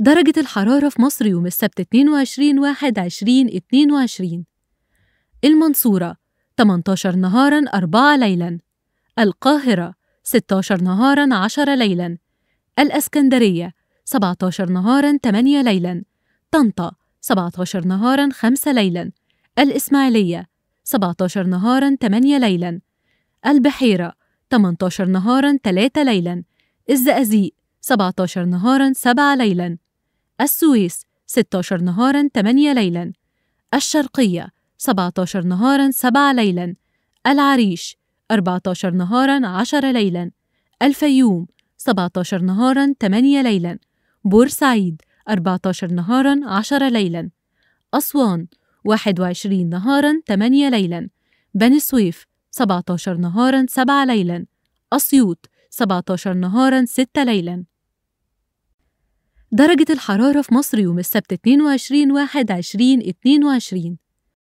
درجة الحرارة في مصر يوم السبت 22 1 20 22 المنصورة 18 نهارا 4 ليلا القاهرة 16 نهارا 10 ليلا الأسكندرية 17 نهارا 8 ليلا طنطا 17 نهارا 5 ليلا الإسماعيلية 17 نهارا 8 ليلا البحيرة 18 نهارا 3 ليلا الزقازيق 17 نهارا 7 ليلا السويس 16 نهارا 8 ليلا الشرقية 17 نهارا 7 ليلا العريش 14 نهارا 10 ليلا الفيوم 17 نهارا 8 ليلا بورسعيد 14 نهارا 10 ليلا أسوان 21 نهارا 8 ليلا بني سويف 17 نهارا 7 ليلا أسيوط 17 نهارا 6 ليلا درجة الحرارة في مصر يوم السبت 22 واحد 22